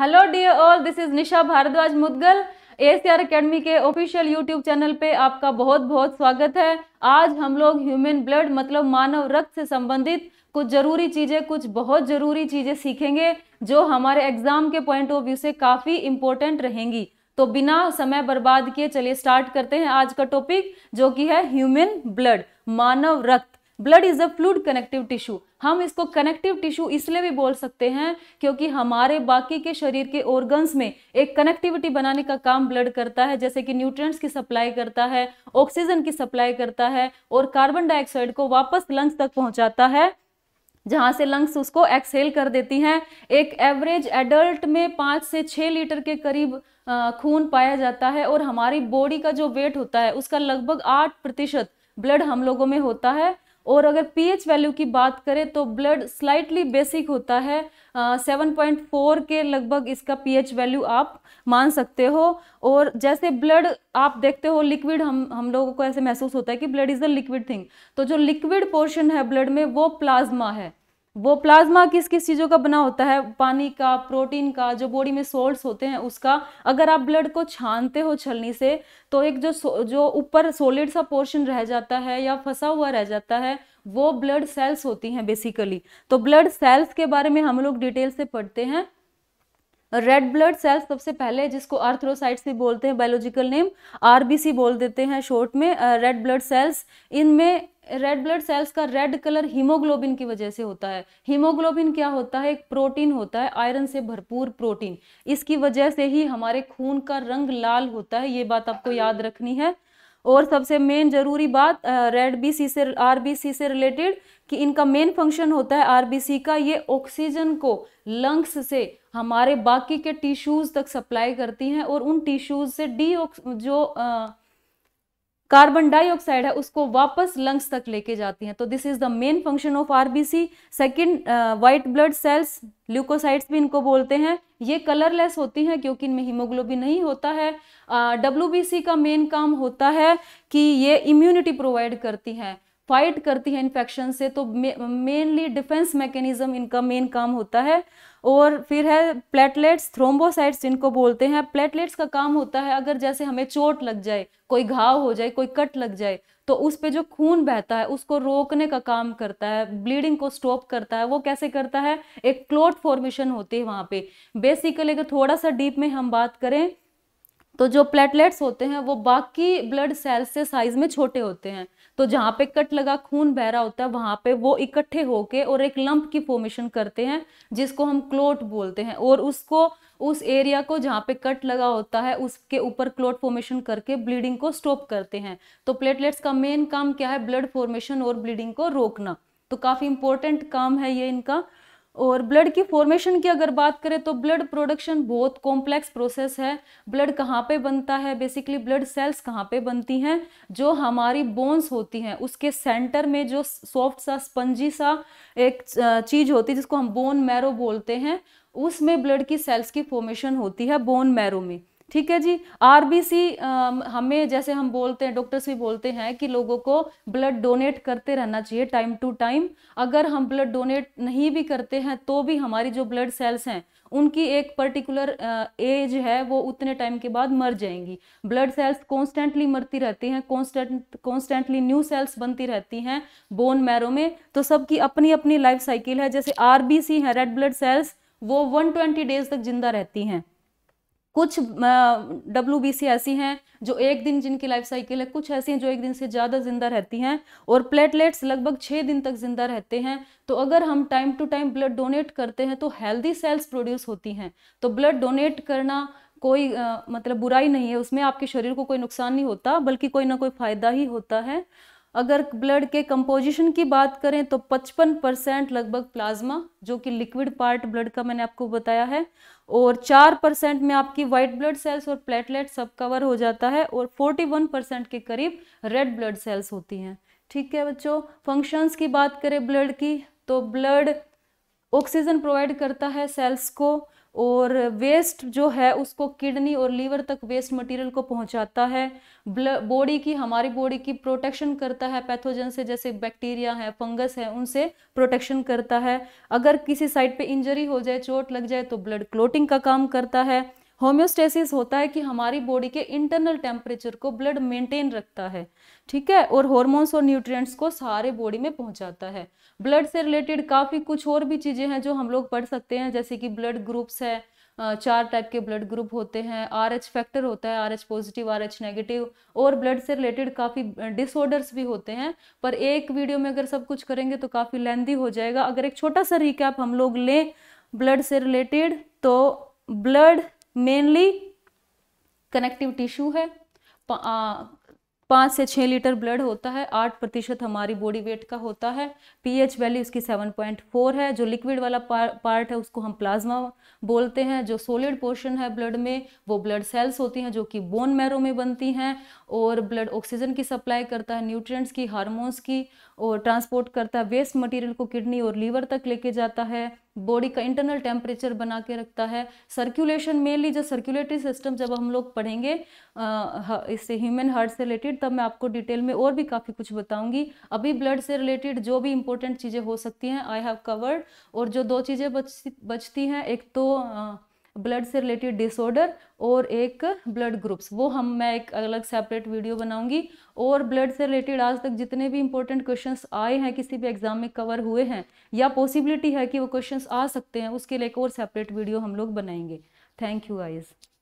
hello dear all this is Nisha Bhardwaj Mudgal A academy के official YouTube channel पे आपका बहुत बहुत स्वागत है आज हम लोग ह्यूमन ब्लड मतलब मानव रक्त से संबंधित कुछ ज़रूरी चीज़ें कुछ बहुत ज़रूरी चीज़ें सीखेंगे जो हमारे एग्ज़ाम के पॉइंट ऑफ व्यू से काफ़ी इम्पोर्टेंट रहेंगी तो बिना समय बर्बाद किए चलिए स्टार्ट करते हैं आज का टॉपिक जो कि है ह्यूमन ब्लड मानव रक्त blood is a fluid connective tissue हम इसको कनेक्टिव टिश्यू इसलिए भी बोल सकते हैं क्योंकि हमारे बाकी के शरीर के ऑर्गन्स में एक कनेक्टिविटी बनाने का काम ब्लड करता है जैसे कि न्यूट्रिएंट्स की सप्लाई करता है ऑक्सीजन की सप्लाई करता है और कार्बन डाइऑक्साइड को वापस लंग्स तक पहुंचाता है जहाँ से लंग्स उसको एक्सेल कर देती हैं एक एवरेज एडल्ट में पाँच से छः लीटर के करीब खून पाया जाता है और हमारी बॉडी का जो वेट होता है उसका लगभग आठ प्रतिशत ब्लड हम लोगों में होता है और अगर पीएच वैल्यू की बात करें तो ब्लड स्लाइटली बेसिक होता है सेवन पॉइंट फोर के लगभग इसका पीएच वैल्यू आप मान सकते हो और जैसे ब्लड आप देखते हो लिक्विड हम हम लोगों को ऐसे महसूस होता है कि blood is a liquid thing तो जो लिक्विड पोर्शन है ब्लड में वो प्लाज्मा है वो प्लाज्मा किस किस चीज़ों का बना होता है पानी का प्रोटीन का जो बॉडी में सोल्ट्स होते हैं उसका अगर आप ब्लड को छानते हो छलनी से तो एक जो जो ऊपर सोलिड सा पोर्शन रह जाता है या फंसा हुआ रह जाता है वो ब्लड सेल्स होती हैं बेसिकली तो ब्लड सेल्स के बारे में हम लोग डिटेल से पढ़ते हैं रेड ब्लड सेल्स सबसे पहले जिसको आर्थरोसाइट्स भी बोलते हैं बायोलॉजिकल नेम आरबीसी बोल देते हैं शॉर्ट में रेड ब्लड सेल्स इनमें रेड ब्लड सेल्स का रेड कलर हीमोग्लोबिन की वजह से होता है हीमोग्लोबिन क्या होता है एक प्रोटीन होता है आयरन से भरपूर प्रोटीन इसकी वजह से ही हमारे खून का रंग लाल होता है ये बात आपको याद रखनी है और सबसे मेन जरूरी बात रेड बी सी से आर बी सी से रिलेटेड कि इनका मेन फंक्शन होता है आर बी सी का ये ऑक्सीजन को लंग्स से हमारे बाकी के टिश्यूज़ तक सप्लाई करती हैं और उन टिश्यूज़ से डी जो आ, कार्बन डाइऑक्साइड है उसको वापस लंग्स तक लेके जाती हैं तो this is the main function of RBC second white blood cells leucocytes भी इनको बोलते हैं ये कलरलेस होती हैं क्योंकि इनमें हीमोग्लोबिन नहीं होता है डब्ल्यू uh, का मेन काम होता है कि ये इम्यूनिटी प्रोवाइड करती हैं फाइट करती है इन्फेक्शन से तो मेनली डिफेंस मैकेनिज्म इनका मेन काम होता है और फिर है प्लेटलेट्स थ्रोम्बोसाइट्स जिनको बोलते हैं प्लेटलेट्स का काम होता है अगर जैसे हमें चोट लग जाए कोई घाव हो जाए कोई कट लग जाए तो उस पे जो खून बहता है उसको रोकने का काम करता है ब्लीडिंग को स्टॉप करता है वो कैसे करता है एक क्लोट फॉर्मेशन होती है वहाँ पे बेसिकली अगर थोड़ा सा डीप में हम बात करें तो जो प्लेटलेट्स होते हैं वो बाकी ब्लड सेल्स से साइज में छोटे होते हैं तो जहाँ पे कट लगा खून बह रहा होता है वहाँ पे वो इकट्ठे होके और एक लंप की फॉर्मेशन करते हैं जिसको हम क्लोट बोलते हैं और उसको उस एरिया को जहाँ पे कट लगा होता है उसके ऊपर क्लोट फॉर्मेशन करके ब्लीडिंग को स्टॉप करते हैं तो प्लेटलेट्स का मेन काम क्या है ब्लड फॉर्मेशन और ब्लीडिंग को रोकना तो काफ़ी इंपॉर्टेंट काम है ये इनका और ब्लड की फॉर्मेशन की अगर बात करें तो ब्लड प्रोडक्शन बहुत कॉम्प्लेक्स प्रोसेस है ब्लड कहाँ पे बनता है बेसिकली ब्लड सेल्स कहाँ पे बनती हैं जो हमारी बोन्स होती हैं उसके सेंटर में जो सॉफ्ट सा स्पंजी सा एक चीज़ होती है जिसको हम बोन मैरो बोलते हैं उसमें ब्लड की सेल्स की फॉर्मेशन होती है बोन मैरो में ठीक है जी आरबीसी हमें जैसे हम बोलते हैं डॉक्टर्स भी बोलते हैं कि लोगों को ब्लड डोनेट करते रहना चाहिए टाइम टू टाइम अगर हम ब्लड डोनेट नहीं भी करते हैं तो भी हमारी जो ब्लड सेल्स हैं उनकी एक पर्टिकुलर एज है वो उतने टाइम के बाद मर जाएंगी ब्लड सेल्स कॉन्स्टेंटली मरती रहती हैं कॉन्स्टेंट कॉन्स्टेंटली न्यू सेल्स बनती रहती हैं बोन मैरो में तो सबकी अपनी अपनी लाइफ साइकिल है जैसे आर है रेड ब्लड सेल्स वो वन डेज तक जिंदा रहती हैं कुछ डब्ल्यू बी सी ऐसी हैं जो एक दिन जिनकी लाइफ साइकिल है कुछ ऐसी हैं जो एक दिन से ज़्यादा ज़िंदा रहती हैं और प्लेटलेट्स लगभग छः दिन तक ज़िंदा रहते हैं तो अगर हम time to time blood donate करते हैं तो हेल्दी सेल्स प्रोड्यूस होती हैं तो ब्लड डोनेट करना कोई आ, मतलब बुराई नहीं है उसमें आपके शरीर को कोई नुकसान नहीं होता बल्कि कोई ना कोई फ़ायदा ही होता है अगर ब्लड के कंपोजिशन की बात करें तो 55 परसेंट लगभग प्लाज्मा जो कि लिक्विड पार्ट ब्लड का मैंने आपको बताया है और 4 परसेंट में आपकी वाइट ब्लड सेल्स और प्लेटलेट सब कवर हो जाता है और 41 परसेंट के करीब रेड ब्लड सेल्स होती हैं ठीक है बच्चों फंक्शंस की बात करें ब्लड की तो ब्लड ऑक्सीजन प्रोवाइड करता है सेल्स को और वेस्ट जो है उसको किडनी और लीवर तक वेस्ट मटेरियल को पहुंचाता है बॉडी की हमारी बॉडी की प्रोटेक्शन करता है पैथोजन से जैसे बैक्टीरिया है फंगस है उनसे प्रोटेक्शन करता है अगर किसी साइड पे इंजरी हो जाए चोट लग जाए तो ब्लड क्लोटिंग का काम करता है होम्योस्टेसिस होता है कि हमारी बॉडी के इंटरनल टेम्परेचर को ब्लड मेंटेन रखता है ठीक है और हॉर्मोन्स और न्यूट्रिएंट्स को सारे बॉडी में पहुंचाता है ब्लड से रिलेटेड काफ़ी कुछ और भी चीज़ें हैं जो हम लोग पढ़ सकते हैं जैसे कि ब्लड ग्रुप्स है चार टाइप के ब्लड ग्रुप होते हैं आर एच फैक्टर होता है R H positive R H negative और ब्लड से रिलेटेड काफ़ी डिसऑर्डर्स भी होते हैं पर एक वीडियो में अगर सब कुछ करेंगे तो काफ़ी लेंदी हो जाएगा अगर एक छोटा सा रिकैप हम लोग लें ब्लड से रिलेटेड तो ब्लड मेनली कनेक्टिव टिश्यू है पाँच से छः लीटर ब्लड होता है आठ प्रतिशत हमारी बॉडी वेट का होता है पीएच वैल्यू इसकी सेवन पॉइंट फोर है जो लिक्विड वाला पार्ट है उसको हम प्लाज्मा बोलते हैं जो सॉलिड पोर्शन है ब्लड में वो ब्लड सेल्स होती हैं जो कि बोन मैरो में बनती हैं और ब्लड ऑक्सीजन की सप्लाई करता है न्यूट्रिएंट्स की हार्मोन्स की और ट्रांसपोर्ट करता है वेस्ट मटीरियल को किडनी और लीवर तक लेके जाता है बॉडी का इंटरनल टेम्परेचर बना के रखता है सर्कुलेशन मेनली जो सर्कुलेटरी सिस्टम जब हम लोग पढ़ेंगे इससे ह्यूमन हार्ट से रिलेटेड तब मैं आपको डिटेल में और भी काफ़ी कुछ बताऊंगी अभी ब्लड से रिलेटेड जो भी इंपॉर्टेंट चीज़ें हो सकती हैं आई हैव कवर्ड और जो दो चीज़ें बच बचती हैं एक तो ब्लड से रिलेटेड डिसऑर्डर और एक ब्लड ग्रुप्स वो हम मैं एक अलग सेपरेट वीडियो बनाऊंगी और ब्लड से रिलेटेड आज तक जितने भी इंपॉर्टेंट क्वेश्चंस आए हैं किसी भी एग्जाम में कवर हुए हैं या पॉसिबिलिटी है कि वो क्वेश्चंस आ सकते हैं उसके लिए एक और सेपरेट वीडियो हम लोग बनाएंगे थैंक यू आइज़